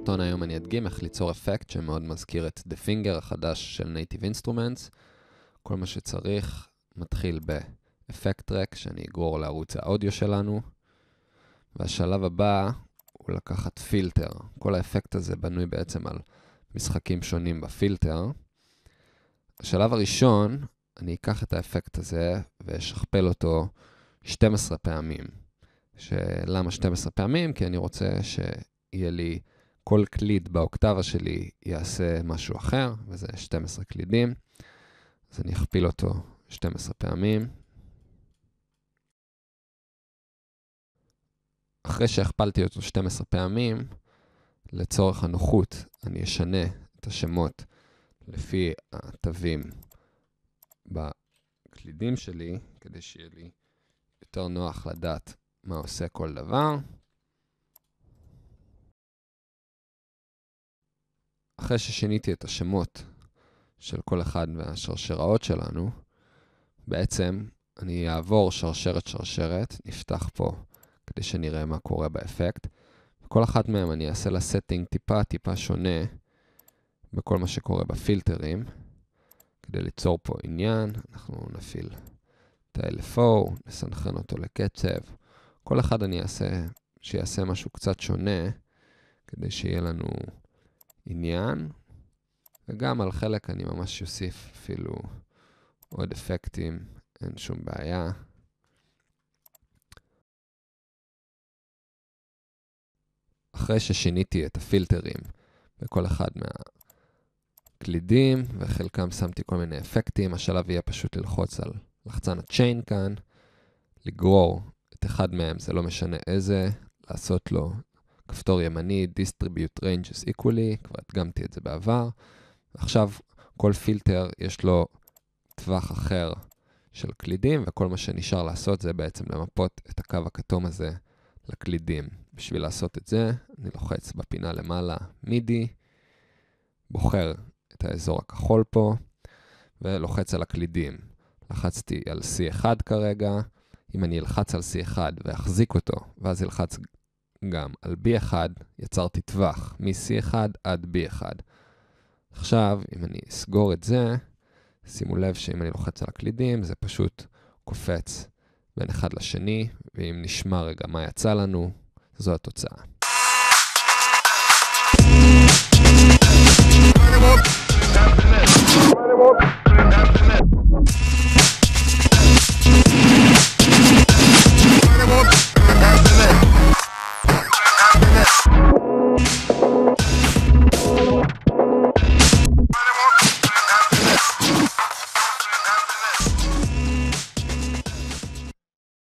בסרטון היום אני אדגים איך ליצור אפקט שמאוד מזכיר את The Finger החדש של Native Instruments. כל מה שצריך מתחיל באפקט טרק שאני אגרור לערוץ האודיו שלנו. והשלב הבא הוא לקחת פילטר. כל האפקט הזה בנוי בעצם על משחקים שונים בפילטר. השלב הראשון, אני אקח את האפקט הזה ואשכפל אותו 12 פעמים. שלמה 12 פעמים? כי אני רוצה שיהיה לי כל קליד באוקטבה שלי יעשה משהו אחר, וזה 12 קלידים, אז אני אכפיל אותו 12 פעמים. אחרי שהכפלתי אותו 12 פעמים, לצורך הנוחות אני אשנה את השמות לפי התווים בקלידים שלי, כדי שיהיה לי יותר נוח לדעת מה עושה כל דבר. אחרי ששיניתי את השמות של כל אחד מהשרשראות שלנו, בעצם אני אעבור שרשרת-שרשרת, נפתח פה כדי שנראה מה קורה באפקט. כל אחת מהן אני אעשה לה setting טיפה טיפה שונה בכל מה שקורה בפילטרים. כדי ליצור פה עניין, אנחנו נפעיל את ה-LFO, נסנכרן אותו לקצב. כל אחד אני אעשה, שיעשה משהו קצת שונה, כדי שיהיה לנו עניין, וגם על חלק אני ממש אוסיף אפילו עוד אפקטים, אין שום בעיה. אחרי ששיניתי את הפילטרים בכל אחד מהקלידים, וחלקם שמתי כל מיני אפקטים, השלב יהיה פשוט ללחוץ על לחצן ה-chain כאן, לגרור את אחד מהם, זה לא משנה איזה, לעשות לו כפתור ימני, distribute ranges equally, כבר הדגמתי את זה בעבר. עכשיו כל פילטר יש לו טווח אחר של קלידים, וכל מה שנשאר לעשות זה בעצם למפות את הקו הכתום הזה לקלידים. בשביל לעשות את זה, אני לוחץ בפינה למעלה מידי, בוחר את האזור הכחול פה, ולוחץ על הקלידים. לחצתי על C1 כרגע, אם אני אלחץ על C1 ואחזיק אותו, ואז אלחץ גם על B1 יצרתי טווח מ-C1 עד B1. עכשיו, אם אני אסגור את זה, שימו לב שאם אני לוחץ על הקלידים, זה פשוט קופץ בין אחד לשני, ואם נשמע רגע מה יצא לנו, זו התוצאה.